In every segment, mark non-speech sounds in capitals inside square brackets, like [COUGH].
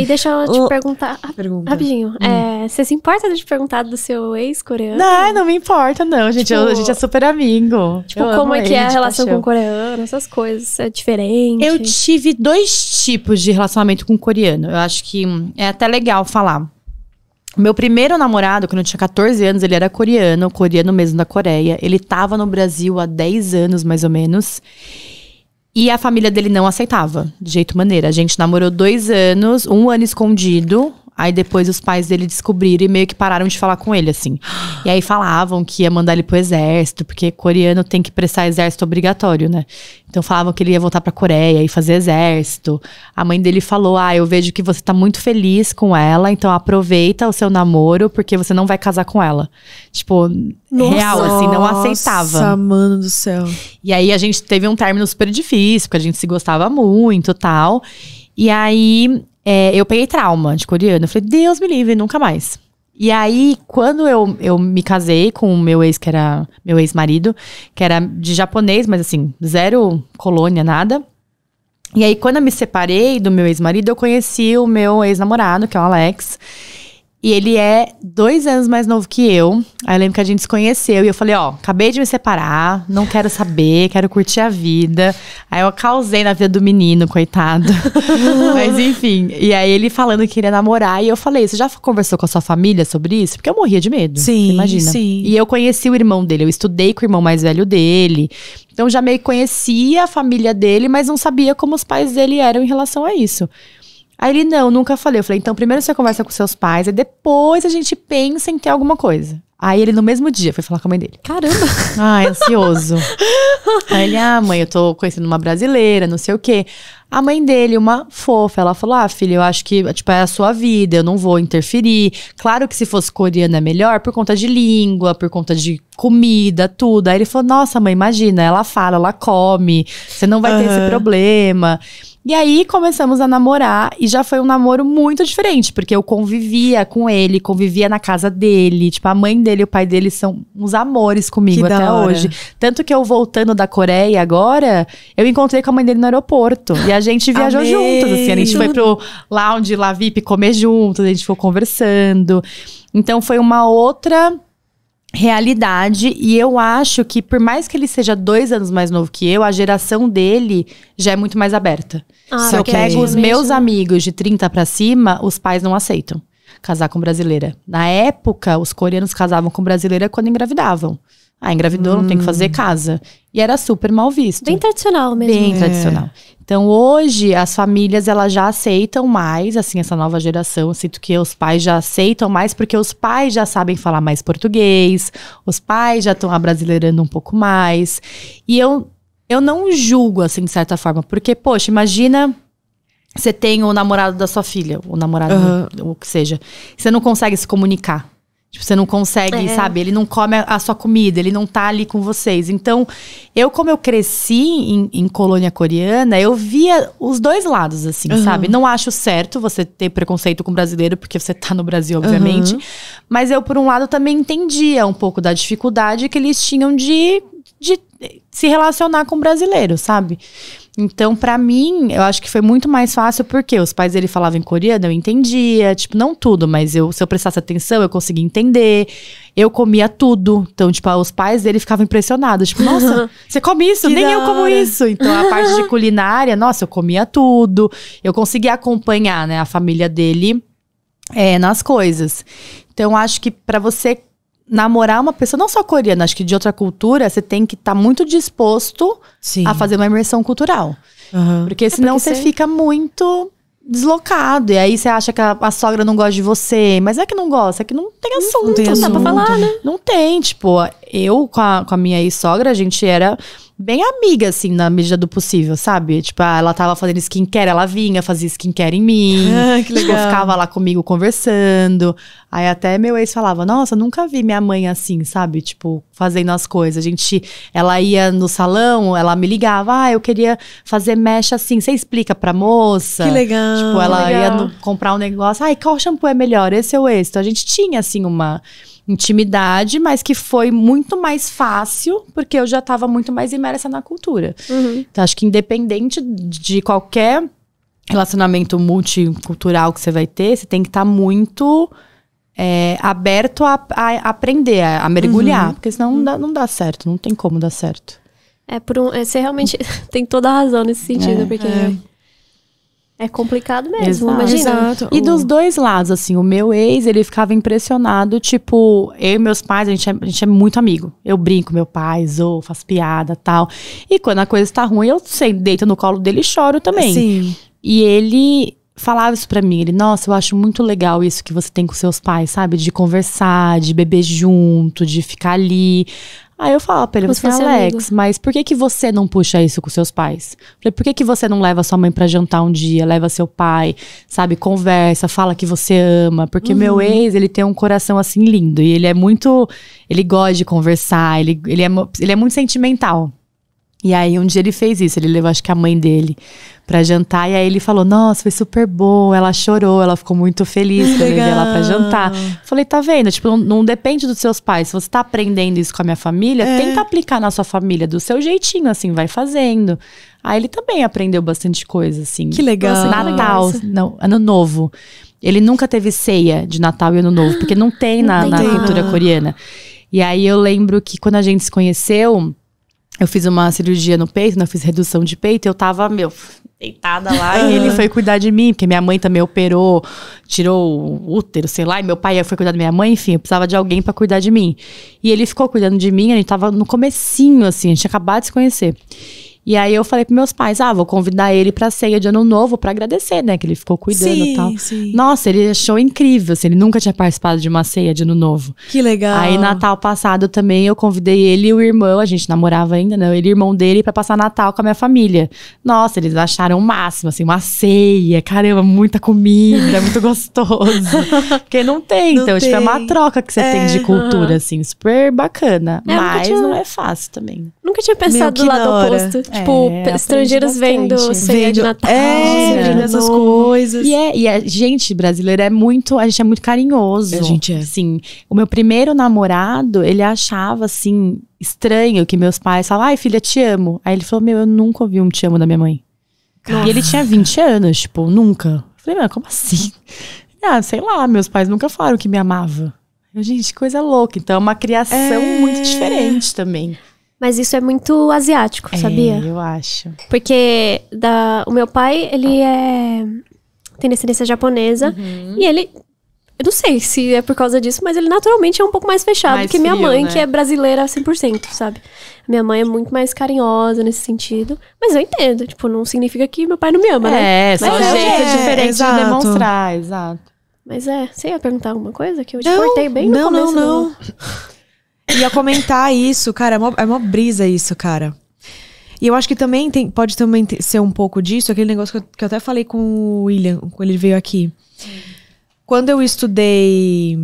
E deixa eu te o... perguntar. [LAUGHS] Pergunta. Rapidinho. Hum. É, você se importa de te perguntar do seu ex-coreano? Não, não me importa, não. Gente, tipo, eu, a tipo, gente é super amigo. Tipo, eu como é que ele, é a relação com o coreano? Essas coisas. É diferente? Eu tive dois tipos de relacionamento com o coreano. Eu acho que hum, é até legal falar. Meu primeiro namorado, quando eu tinha 14 anos, ele era coreano, coreano mesmo da Coreia. Ele tava no Brasil há 10 anos, mais ou menos. E a família dele não aceitava, de jeito maneira. A gente namorou dois anos, um ano escondido, Aí depois os pais dele descobriram e meio que pararam de falar com ele, assim. E aí falavam que ia mandar ele pro exército, porque coreano tem que prestar exército obrigatório, né? Então falavam que ele ia voltar pra Coreia e fazer exército. A mãe dele falou: Ah, eu vejo que você tá muito feliz com ela, então aproveita o seu namoro, porque você não vai casar com ela. Tipo, Nossa. real, assim, não aceitava. Nossa, mano do céu. E aí a gente teve um término super difícil, porque a gente se gostava muito tal. E aí é, eu peguei trauma de coreano. Eu falei, Deus me livre, nunca mais. E aí, quando eu, eu me casei com o meu ex, que era meu ex-marido, que era de japonês, mas assim, zero colônia, nada. E aí, quando eu me separei do meu ex-marido, eu conheci o meu ex-namorado, que é o Alex. E ele é dois anos mais novo que eu. Aí eu lembro que a gente se conheceu e eu falei, ó, acabei de me separar, não quero saber, quero curtir a vida. Aí eu causei na vida do menino, coitado. [LAUGHS] Mas enfim. E aí ele falando que queria namorar. E eu falei, você já conversou com a sua família sobre isso? Porque eu morria de medo. Sim. Imagina. Sim. E eu conheci o irmão dele, eu estudei com o irmão mais velho dele. Então já meio que conhecia a família dele, mas não sabia como os pais dele eram em relação a isso. Aí ele, não, nunca falei. Eu falei, então primeiro você conversa com seus pais, e depois a gente pensa em ter alguma coisa. Aí ele, no mesmo dia, foi falar com a mãe dele. Caramba! Ai, ansioso. Aí ele, ah, mãe, eu tô conhecendo uma brasileira, não sei o quê. A mãe dele, uma fofa, ela falou: Ah, filha, eu acho que tipo, é a sua vida, eu não vou interferir. Claro que se fosse coreano é melhor por conta de língua, por conta de comida, tudo. Aí ele falou: Nossa, mãe, imagina, ela fala, ela come, você não vai uhum. ter esse problema. E aí começamos a namorar e já foi um namoro muito diferente, porque eu convivia com ele, convivia na casa dele. Tipo, a mãe dele e o pai dele são uns amores comigo que até hoje. Tanto que eu voltando da Coreia agora, eu encontrei com a mãe dele no aeroporto. E a a gente viajou Amei. juntas, assim. A gente foi pro lounge lá VIP comer juntos a gente ficou conversando. Então foi uma outra realidade e eu acho que por mais que ele seja dois anos mais novo que eu, a geração dele já é muito mais aberta. Ah, Se eu pego os meus amigos de 30 para cima, os pais não aceitam casar com brasileira. Na época, os coreanos casavam com brasileira quando engravidavam. Ah, engravidou, hum. não tem que fazer hum. casa. E era super mal visto. Bem tradicional mesmo. Bem é. tradicional. Então hoje as famílias elas já aceitam mais, assim, essa nova geração, eu sinto que os pais já aceitam mais porque os pais já sabem falar mais português, os pais já estão abrasileirando um pouco mais. E eu eu não julgo assim de certa forma, porque poxa, imagina você tem o namorado da sua filha, o namorado, uhum. ou o que seja, você não consegue se comunicar. Tipo, você não consegue, é. sabe? Ele não come a sua comida, ele não tá ali com vocês. Então, eu, como eu cresci em, em colônia coreana, eu via os dois lados, assim, uhum. sabe? Não acho certo você ter preconceito com brasileiro, porque você tá no Brasil, obviamente. Uhum. Mas eu, por um lado, também entendia um pouco da dificuldade que eles tinham de, de se relacionar com brasileiro, sabe? Então, para mim, eu acho que foi muito mais fácil porque os pais dele falavam em coreano, eu entendia, tipo, não tudo, mas eu, se eu prestasse atenção, eu conseguia entender. Eu comia tudo. Então, tipo, os pais dele ficavam impressionados, tipo, nossa, [LAUGHS] você come isso? Que Nem eu como isso. Então, a parte de culinária, nossa, eu comia tudo. Eu conseguia acompanhar, né, a família dele é, nas coisas. Então, acho que para você namorar uma pessoa, não só coreana, acho que de outra cultura, você tem que estar tá muito disposto Sim. a fazer uma imersão cultural. Uhum. Porque é, senão é porque você fica muito deslocado. E aí você acha que a, a, sogra não gosta de você. Mas é que não gosta, é que não tem assunto. Não tem assunto. Não dá pra falar, né? Não tem, tipo eu com a, com a minha ex-sogra, a gente era bem amiga, assim, na medida do possível, sabe? Tipo, ah, ela tava fazendo skincare, ela vinha, fazer skincare em mim. [LAUGHS] Ah, que tipo, legal. Tipo, ficava lá comigo conversando. Aí até meu ex falava, nossa, nunca vi minha mãe assim, sabe? Tipo, fazendo as coisas. A gente, ela ia no salão, ela me ligava, ah, eu queria fazer mecha assim, você explica pra moça. Que legal. Tipo, ela legal. ia no, comprar um negócio, ai, qual shampoo é melhor, esse ou esse? Então a gente tinha, assim, uma intimidade, mas que foi muito mais fácil, porque eu já estava muito mais imersa na cultura. Uhum. Então, acho que independente de qualquer relacionamento multicultural que você vai ter, você tem que estar tá muito é, aberto a, a, aprender, a, mergulhar, uhum. porque senão não dá, não dá certo, não tem como dar certo. É, por um, é, você realmente [LAUGHS] tem toda a razão nesse sentido, é, porque é. É complicado mesmo, Exato. imagina. Exato. E dos dois lados, assim, o meu ex, ele ficava impressionado, tipo, eu e meus pais, a gente é, a gente é muito amigo. Eu brinco, meu pai, zoo, faço piada tal. E quando a coisa está ruim, eu sei, deito no colo dele e choro também. Sim. E ele falava isso para mim, ele, nossa, eu acho muito legal isso que você tem com seus pais, sabe? De conversar, de beber junto, de ficar ali. Aí eu falo ah, pra ele, você, é Alex, amigo. mas por que que você não puxa isso com seus pais? Falei, por que que você não leva sua mãe para jantar um dia, leva seu pai, sabe, conversa, fala que você ama, porque uhum. meu ex, ele tem um coração assim lindo e ele é muito, ele gosta de conversar, ele, ele, é, ele é muito sentimental. E aí um dia ele fez isso, ele levou acho que a mãe dele para jantar e aí ele falou: "Nossa, foi super bom". Ela chorou, ela ficou muito feliz quando ele levei ela para jantar. Falei: "Tá vendo? Tipo, não, não, depende dos seus pais. Se você tá aprendendo isso com a minha família, é. tenta aplicar na sua família do seu jeitinho assim, vai fazendo". Aí ele também aprendeu bastante coisa assim. Que legal. Nossa, Natal, não, ano novo. Ele nunca teve ceia de Natal e Ano Novo, porque não tem [GASPS] na, não tem na cultura ah. coreana. E aí eu lembro que quando a gente se conheceu, eu fiz uma cirurgia no peito, né? Eu fiz redução de peito, eu tava, meu, deitada lá e ele foi cuidar de mim, porque minha mãe também operou, tirou o útero, sei lá, e meu pai foi cuidar da minha mãe, enfim, eu precisava de alguém para cuidar de mim. E ele ficou cuidando de mim, a gente tava no comecinho, assim, a gente tinha acabado de se conhecer. E aí eu falei pros meus pais, ah, vou convidar ele pra ceia de ano novo pra agradecer, né? Que ele ficou cuidando sim, e tal. Sim. Nossa, ele achou incrível, assim, ele nunca tinha participado de uma ceia de ano novo. Que legal. Aí Natal passado também eu convidei ele e o irmão, a gente namorava ainda, né? Ele e o irmão dele pra passar Natal com a minha família. Nossa, eles acharam o máximo, assim, uma ceia, caramba, muita comida, é muito gostoso. [LAUGHS] Porque não tem, não então, tem. tipo, é uma troca que você é, tem de é, cultura, uh -huh. assim, super bacana. É, mas tinha... não é fácil também. Nunca tinha pensado do lado oposto. É, tipo, estrangeiros vendo ceia de Natal, é, ceia essas coisas. E, é, e a é, gente brasileira é muito, a gente é muito carinhoso. A gente é. Sim. O meu primeiro namorado, ele achava assim estranho que meus pais falavam: "Ai, filha, te amo". Aí ele falou: "Meu, eu nunca ouvi um te amo da minha mãe". E ele tinha 20 anos, tipo, nunca. Eu falei: "Mano, como assim?" [LAUGHS] Ah, sei lá, meus pais nunca falaram que me amava. Gente, coisa louca. Então é uma criação é... muito diferente também. Mas isso é muito asiático, é, sabia? Eu acho. Porque da, o meu pai, ele é. tem descendência japonesa. Uhum. E ele. Eu não sei se é por causa disso, mas ele naturalmente é um pouco mais fechado mais que minha frio, mãe, né? que é brasileira 100%, sabe? Minha mãe é muito mais carinhosa nesse sentido. Mas eu entendo. Tipo, não significa que meu pai não me ama, é, né? É, só mas é um jeito é, diferente exato. de demonstrar, exato. Mas é, você ia perguntar alguma coisa que eu te não, cortei bem no não, começo. Não, não, não ia comentar isso, cara. É uma, é uma brisa isso, cara. E eu acho que também tem, pode também ser um pouco disso, aquele negócio que eu, que eu até falei com o William, quando ele veio aqui. Quando eu estudei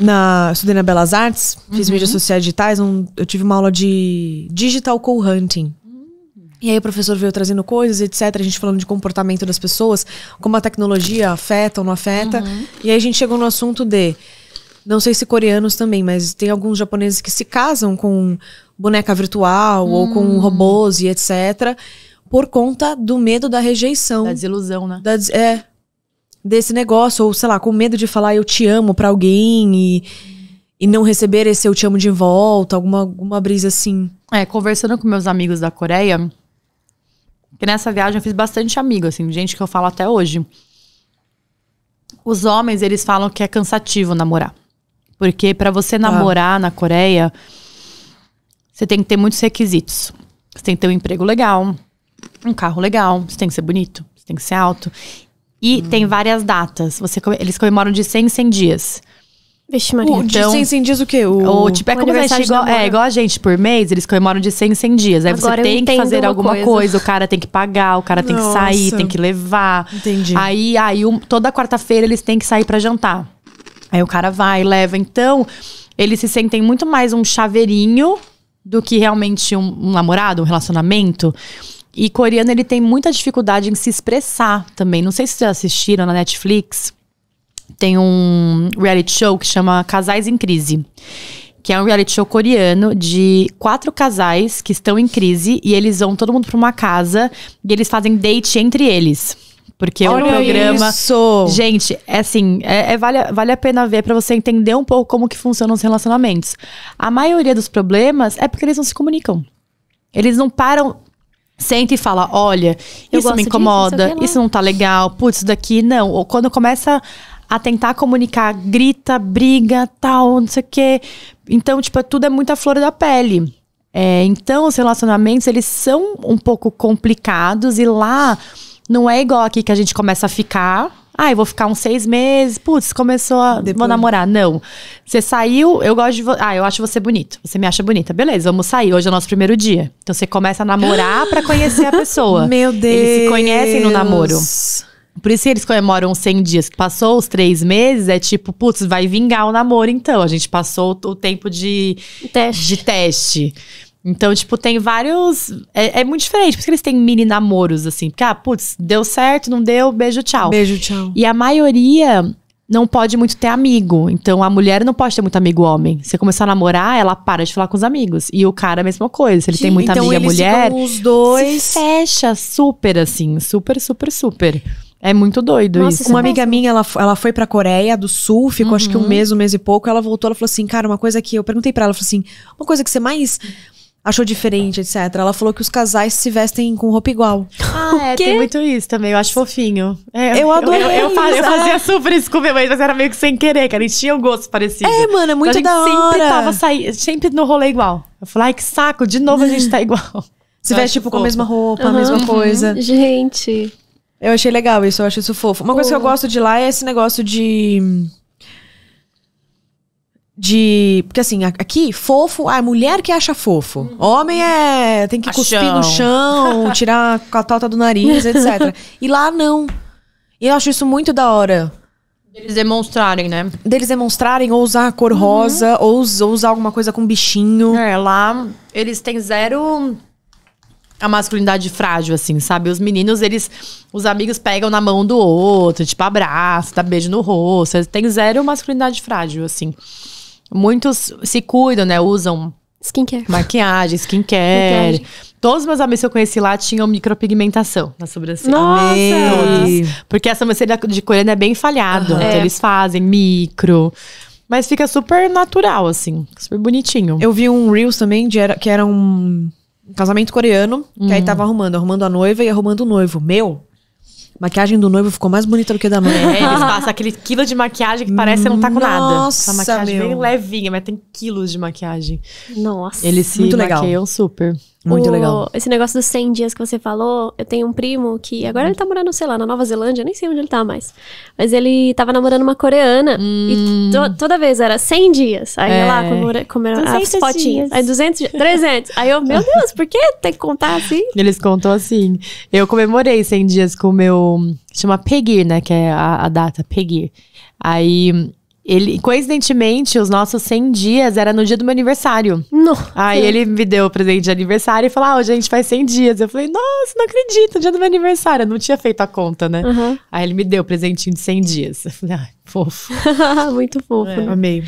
na, estudei na Belas Artes, fiz uhum. mídias sociais digitais, um, eu tive uma aula de digital co-hunting. Hum. E aí o professor veio trazendo coisas, etc. A gente falando de comportamento das pessoas, como a tecnologia afeta ou não afeta. Uhum. E aí a gente chegou no assunto de não sei se coreanos também, mas tem alguns japoneses que se casam com boneca virtual hum. ou com hum. robôs e etc. Por conta do medo da rejeição. Da desilusão, né? Da é. Desse negócio, ou sei lá, com medo de falar eu te amo pra alguém e, e não receber esse eu te amo de volta, alguma, alguma brisa assim. É, conversando com meus amigos da Coreia, que nessa viagem eu fiz bastante amigo, assim, gente que eu falo até hoje. Os homens, eles falam que é cansativo namorar. Porque para você tá. namorar ah. na Coreia, você tem que ter muitos requisitos. Você tem que ter um emprego legal, um carro legal, você tem que ser bonito, você tem que ser alto. E hum. tem várias datas. Você, eles comemoram de 100 em 100 dias. Vixe, Maria. O, então, de 100 em 100 dias o quê? O, o tipo, é o como se igual, é, igual a gente, por mês, eles comemoram de 100 em 100 dias. Aí Agora você tem que fazer alguma coisa. coisa. o cara tem que pagar, o cara Nossa. tem que sair, tem que levar. Entendi. Aí, aí um, toda quarta-feira eles têm que sair para jantar. Aí o cara vai, leva. Então, eles se sentem muito mais um chaveirinho do que realmente um, um namorado, um relacionamento. E coreano, ele tem muita dificuldade em se expressar também. Não sei se vocês assistiram na Netflix. Tem um reality show que chama Casais em Crise. Que é um reality show coreano de quatro casais que estão em crise e eles vão todo mundo para uma casa e eles fazem date entre eles. Porque Olha o programa. Isso. Gente, é assim, é, é vale, vale a pena ver para você entender um pouco como que funcionam os relacionamentos. A maioria dos problemas é porque eles não se comunicam. Eles não param senta e fala: olha, eu isso me incomoda, disso, isso não tá legal, putz, isso daqui não. Ou quando começa a tentar comunicar, grita, briga, tal, não sei o quê. Então, tipo, é tudo é muita flor da pele. É, então, os relacionamentos, eles são um pouco complicados e lá não é igual aqui que a gente começa a ficar. Ah, eu vou ficar uns seis meses. Putz, começou a. Depois. Vou namorar. Não. Você saiu, eu gosto de. você. Ah, eu acho você bonito. Você me acha bonita. Beleza, vamos sair. Hoje é o nosso primeiro dia. Então você começa a namorar para conhecer a pessoa. [GASPS] Meu Deus. Eles se conhecem no namoro. Por isso que eles comemoram 100 dias. Passou os três meses, é tipo, putz, vai vingar o namoro então. A gente passou o tempo de teste. De teste. Então, tipo, tem vários. É, é, muito diferente, por isso que eles têm mini namoros, assim. Porque, ah, putz, deu certo, não deu, beijo, tchau. Beijo, tchau. E a maioria não pode muito ter amigo. Então, a mulher não pode ter muito amigo homem. Se começar a namorar, ela para de falar com os amigos. E o cara, a mesma coisa. Se ele Sim, tem muita então amiga mulher. Os dois. Se fecha super, assim. Super, super, super. É muito doido Nossa, isso. Uma é amiga minha, ela, ela foi pra Coreia do Sul, ficou uhum. acho que um uhum. mês, um mês e pouco. Ela voltou, ela falou assim, cara, uma coisa que eu perguntei para ela, ela falou assim, uma coisa que você mais achou diferente, etc. Ela falou que os casais se vestem com roupa igual. Ah, [LAUGHS] é, tem muito isso também. Eu acho fofinho. É, eu adoro. Eu, eu, eu, fazia, eu, fazia super isso com meu mãe, mas era meio que sem querer, que a gente tinha um gosto parecido. É, mano, é então, muito então, da hora. Sempre tava saindo, sempre no rolê igual. Eu falei, ai, que saco, de novo a gente tá igual. [LAUGHS] Se veste, tipo, fofo. com a mesma roupa, uhum, a mesma coisa. Uhum. Gente. Eu achei legal isso, eu acho isso fofo. Uma coisa que eu gosto de lá é esse negócio de de. Porque assim, aqui, fofo, a ah, mulher que acha fofo. Uhum. Homem é. tem que cuspir no chão, [LAUGHS] tirar a catota do nariz, etc. e lá não. E eu acho isso muito da hora. Deles demonstrarem, né? Deles demonstrarem, ou usar a cor uhum. rosa, ou, ou usar alguma coisa com bichinho. É, lá eles têm zero a masculinidade frágil, assim, sabe? Os meninos, eles. Os amigos pegam na mão do outro, tipo, abraço, dá beijo no rosto. tem zero masculinidade frágil, assim. Muitos se cuidam, né? Usam Skincare. Maquiagem, skincare. Todos os meus amigos que eu conheci lá tinham micropigmentação na sobrancelha. Nossa! Porque a sobrancelha de coreano é bem falhada. Uhum. Então é. eles fazem micro. Mas fica super natural, assim. Super bonitinho. Eu vi um Reels também, de era, que era um casamento coreano. Uhum. Que aí uhum. tava arrumando. Arrumando a noiva e arrumando o noivo. Meu, Maquiagem do noivo ficou mais bonita do que a da mãe. É, eles passam aquele quilo de maquiagem que parece que não tá com Nossa, nada. Essa maquiagem é meu. bem levinha, mas tem quilos de maquiagem. Nossa, eles se Muito legal. maquiam super. Muito o, legal. Esse negócio dos 100 dias que você falou, eu tenho um primo que agora ele tá morando, sei lá, na Nova Zelândia, nem sei onde ele tá mais. Mas ele tava namorando uma coreana hum. e to, toda vez era 100 dias. Aí é. lá, comendo era as fotinhas. Aí 200 dias, 300. Aí eu, meu Deus, por que tem que contar assim? Eles contou assim. Eu comemorei 100 dias com o meu... Chama Pegir, né? Que é a, a data, Pegir. Aí ele, coincidentemente, os nossos 100 dias era no dia do meu aniversário. Nossa. Aí ele me deu o presente de aniversário e falou: ah, a gente faz 100 dias. Eu falei: nossa, não acredito, dia do meu aniversário. Eu não tinha feito a conta, né? Uhum. Aí ele me deu o presentinho de 100 dias. Eu [LAUGHS] falei: Ai, fofo. [LAUGHS] Muito fofo. É, né? Amei.